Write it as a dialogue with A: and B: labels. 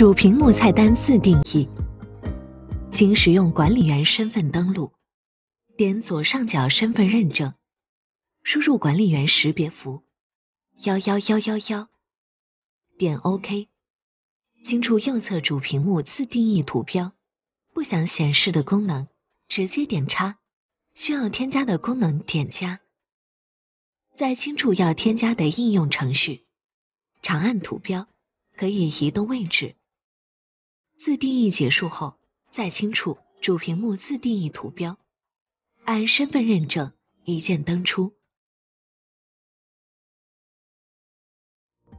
A: 主屏幕菜单自定义，请使用管理员身份登录，点左上角身份认证，输入管理员识别符幺幺幺幺幺，点 OK，清除右侧主屏幕自定义图标，不想显示的功能直接点叉，需要添加的功能点加，在清除要添加的应用程序，长按图标可以移动位置。自定义结束后，再清除主屏幕自定义图标，按身份认证一键登出。